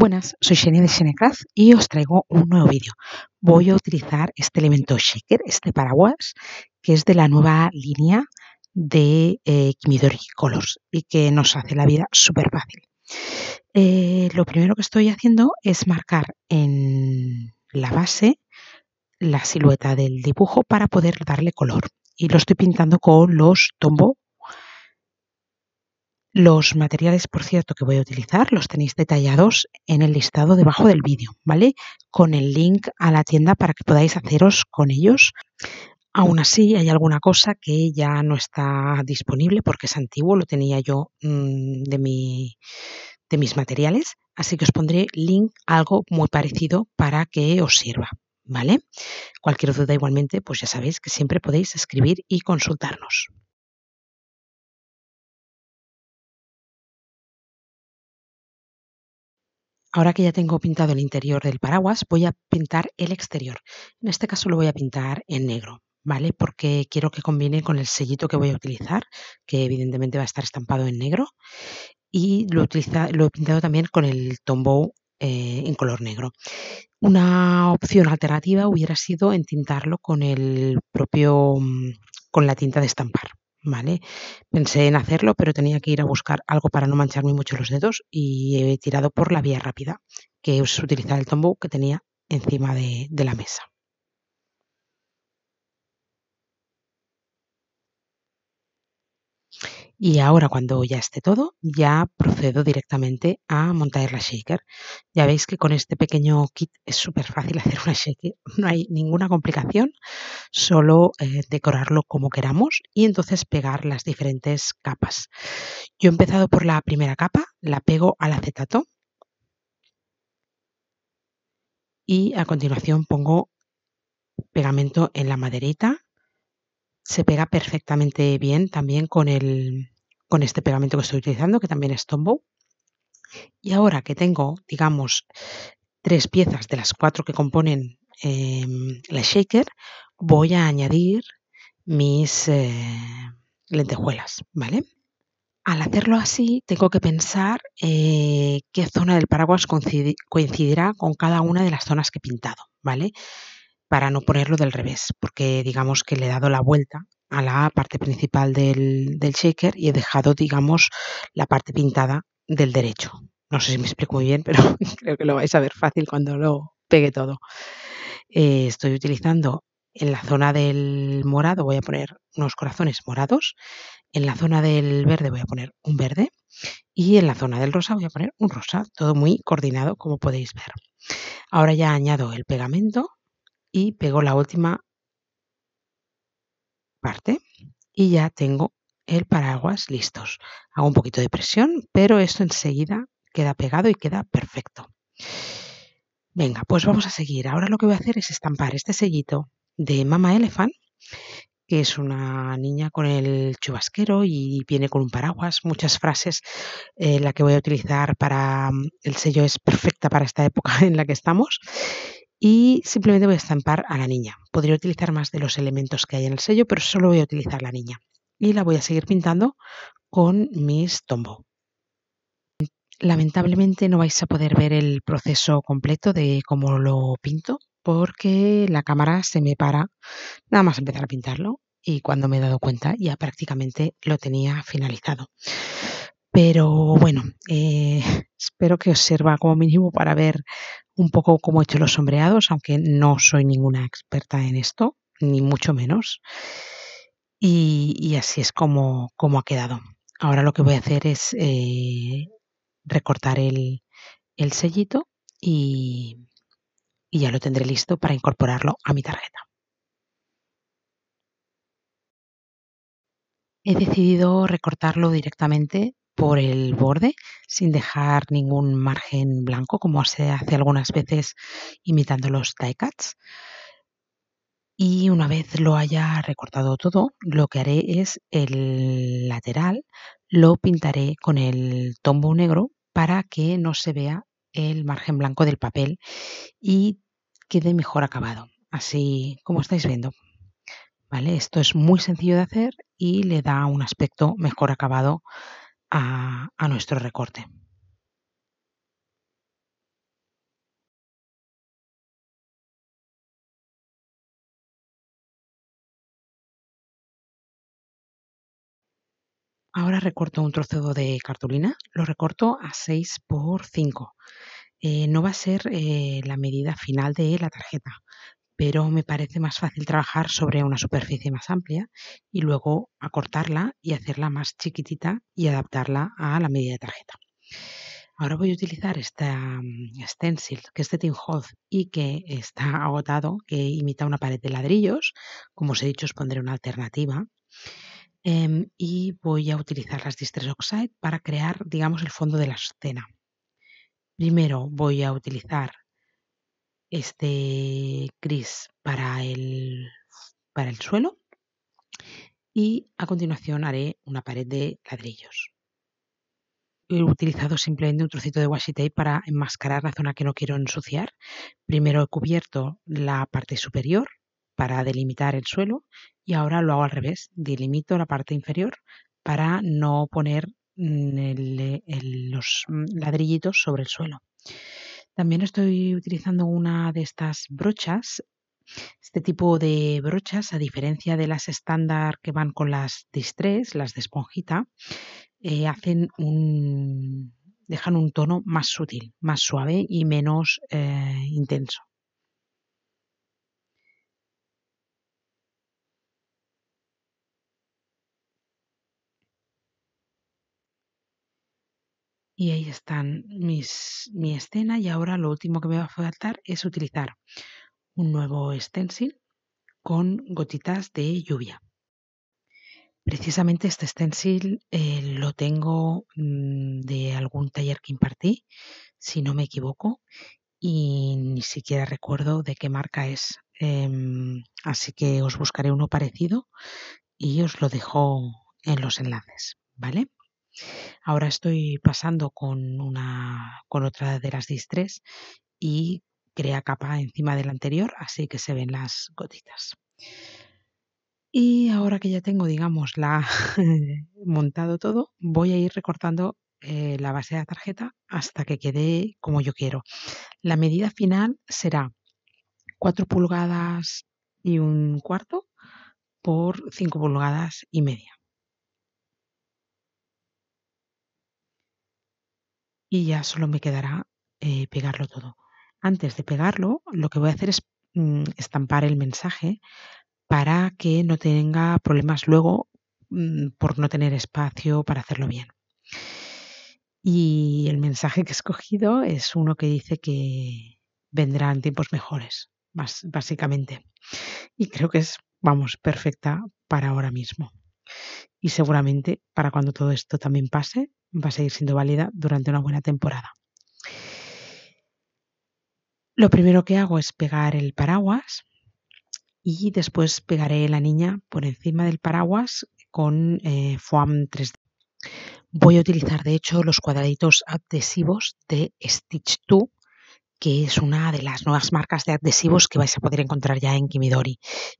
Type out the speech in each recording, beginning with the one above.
Buenas, soy Jenny de Shenecraft y os traigo un nuevo vídeo. Voy a utilizar este elemento shaker, este paraguas, que es de la nueva línea de Kimidori eh, Colors y que nos hace la vida súper fácil. Eh, lo primero que estoy haciendo es marcar en la base la silueta del dibujo para poder darle color. Y lo estoy pintando con los Tombow los materiales, por cierto, que voy a utilizar los tenéis detallados en el listado debajo del vídeo, ¿vale? Con el link a la tienda para que podáis haceros con ellos. Aún así, hay alguna cosa que ya no está disponible porque es antiguo, lo tenía yo mm, de, de mis materiales, así que os pondré link a algo muy parecido para que os sirva, ¿vale? Cualquier duda igualmente, pues ya sabéis que siempre podéis escribir y consultarnos. Ahora que ya tengo pintado el interior del paraguas, voy a pintar el exterior. En este caso lo voy a pintar en negro, ¿vale? Porque quiero que combine con el sellito que voy a utilizar, que evidentemente va a estar estampado en negro. Y lo, he pintado también con el Tombow eh, en color negro. Una opción alternativa hubiera sido entintarlo con el propio, mm, con la tinta de estampar. ¿vale? Pensé en hacerlo, pero tenía que ir a buscar algo para no mancharme mucho los dedos y he tirado por la vía rápida, que es utilizar el tombo que tenía encima de la mesa. Y ahora cuando ya esté todo, ya procedo directamente a montar la shaker. Ya veis que con este pequeño kit es súper fácil hacer una shaker, no hay ninguna complicación, solo eh, decorarlo como queramos y entonces pegar las diferentes capas. Yo he empezado por la primera capa, la pego al acetato y a continuación pongo pegamento en la maderita se pega perfectamente bien también con, este pegamento que estoy utilizando, que también es Tombow. Y ahora que tengo, digamos, tres piezas de las cuatro que componen em, la shaker, voy a añadir mis eh, lentejuelas, ¿vale? Al hacerlo así, tengo que pensar eh, qué zona del paraguas coincidirá con cada una de las zonas que he pintado, ¿vale? para no ponerlo del revés, porque digamos que le he dado la vuelta a la parte principal del, shaker y he dejado, digamos, la parte pintada del derecho. No sé si me explico muy bien, pero creo que lo vais a ver fácil cuando lo pegue todo. Eh, estoy utilizando en la zona del morado voy a poner unos corazones morados, en la zona del verde voy a poner un verde y en la zona del rosa voy a poner un rosa, todo muy coordinado como podéis ver. Ahora ya añado el pegamento y pego la última parte y ya tengo el paraguas listos. Hago un poquito de presión, pero esto enseguida queda pegado y queda perfecto. Venga, pues vamos a seguir. Ahora lo que voy a hacer es estampar este sellito de Mama Elephant, que es una niña con el chubasquero y viene con un paraguas. Muchas frases. en eh, la que voy a utilizar para mm, el sello es perfecta para esta época en la que estamos y simplemente voy a estampar a la niña. Podría utilizar más de los elementos que hay en el sello, pero solo voy a utilizar la niña. Y la voy a seguir pintando con mis tombo. Lamentablemente no vais a poder ver el proceso completo de cómo lo pinto porque la cámara se me para nada más empezar a pintarlo y cuando me he dado cuenta ya prácticamente lo tenía finalizado. Pero bueno, eh, espero que os sirva como mínimo para ver un poco cómo he hecho los sombreados, aunque no soy ninguna experta en esto, ni mucho menos. Y, así es como, ha quedado. Ahora lo que voy a hacer es eh, recortar el, sellito y, y ya lo tendré listo para incorporarlo a mi tarjeta. He decidido recortarlo directamente por el borde sin dejar ningún margen blanco como se hace algunas veces imitando los die cuts. Y una vez lo haya recortado todo, lo que haré es el lateral lo pintaré con el tombo negro para que no se vea el margen blanco del papel y quede mejor acabado, así como estáis viendo. ¿Vale? Esto es muy sencillo de hacer y le da un aspecto mejor acabado a, nuestro recorte. Ahora recorto un trozo de cartulina, lo recorto a 6 por 5. Eh, no va a ser eh, la medida final de la tarjeta, pero me parece más fácil trabajar sobre una superficie más amplia y luego acortarla y hacerla más chiquitita y adaptarla a la medida de tarjeta. Ahora voy a utilizar este stencil que es de Tim Holtz y que está agotado, que imita una pared de ladrillos. Como os he dicho, os pondré una alternativa. Em, y voy a utilizar las Distress Oxide para crear, digamos, el fondo de la escena. Primero voy a utilizar este gris para el, para el suelo y a continuación haré una pared de ladrillos. He utilizado simplemente un trocito de washi tape para enmascarar la zona que no quiero ensuciar. Primero he cubierto la parte superior para delimitar el suelo y ahora lo hago al revés, delimito la parte inferior para no poner mm, los mm, ladrillitos sobre el suelo. También estoy utilizando una de estas brochas, este tipo de brochas, a diferencia de las estándar que van con las distress, las de esponjita, eh, hacen un, dejan un tono más sutil, más suave y menos eh, intenso. y ahí están mis, mi escena y ahora lo último que me va a faltar es utilizar un nuevo stencil con gotitas de lluvia. Precisamente este stencil eh, lo tengo mm, de algún taller que impartí, si no me equivoco, y ni siquiera recuerdo de qué marca es. Em, así que os buscaré uno parecido y os lo dejo en los enlaces, ¿vale? Ahora estoy pasando con, una, con otra de las distres y crea capa encima de la anterior, así que se ven las gotitas. Y ahora que ya tengo, digamos, la montado todo, voy a ir recortando eh, la base de la tarjeta hasta que quede como yo quiero. La medida final será 4 pulgadas y un cuarto por 5 pulgadas y media. y ya solo me quedará eh, pegarlo todo. Antes de pegarlo, lo que voy a hacer es mm, estampar el mensaje para que no tenga problemas luego mm, por no tener espacio para hacerlo bien. Y el mensaje que he escogido es uno que dice que vendrán tiempos mejores, más, básicamente. Y creo que es, vamos, perfecta para ahora mismo y seguramente para cuando todo esto también pase, va a seguir siendo válida durante una buena temporada. Lo primero que hago es pegar el paraguas y después pegaré la niña por encima del paraguas con eh, foam 3D. Voy a utilizar de hecho los cuadraditos adhesivos de Stitch 2 que es una de las nuevas marcas de adhesivos que vais a poder encontrar ya en Kimidori.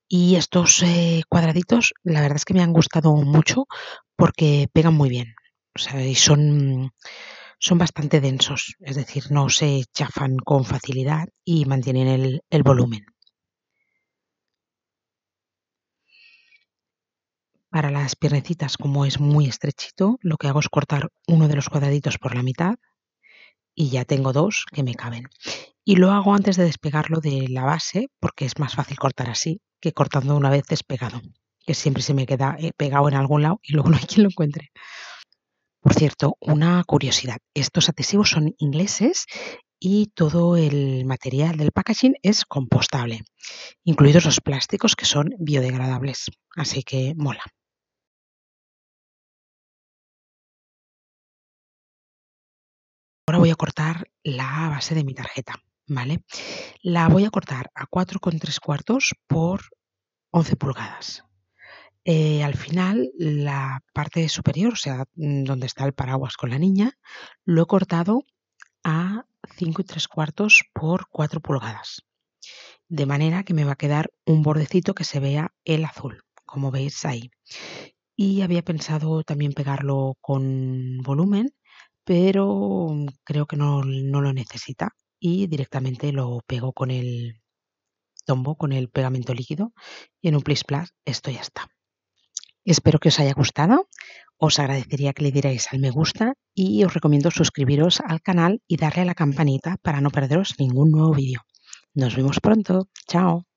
Y estos eh, cuadraditos, la verdad es que me han gustado mucho porque pegan muy bien. O sea, son, son bastante densos, es decir, no se chafan con facilidad y mantienen el, el volumen. Para las piernecitas, como es muy estrechito, lo que hago es cortar uno de los cuadraditos por la mitad, y ya tengo dos que me caben. Y lo hago antes de despegarlo de la base porque es más fácil cortar así que cortando una vez despegado, que siempre se me queda eh, pegado en algún lado y luego no hay quien lo encuentre. Por cierto, una curiosidad, estos adhesivos son ingleses y todo el material del packaging es compostable, incluidos los plásticos que son biodegradables, así que mola. a cortar la base de mi tarjeta, ¿vale? La voy a cortar a 4,3 cuartos por 11 pulgadas. Eh, al final, la parte superior, o sea, mm, donde está el paraguas con la niña, lo he cortado a 5 y 3 cuartos por 4 pulgadas. De manera que me va a quedar un bordecito que se vea el azul, como veis ahí. Y había pensado también pegarlo con volumen pero mm, creo que no, no lo necesita y directamente lo pego con el tombo, con el pegamento líquido y en un plis plus esto ya está. Espero que os haya gustado. Os agradecería que le dierais al me gusta y os recomiendo suscribiros al canal y darle a la campanita para no perderos ningún nuevo vídeo. Nos vemos pronto. Chao.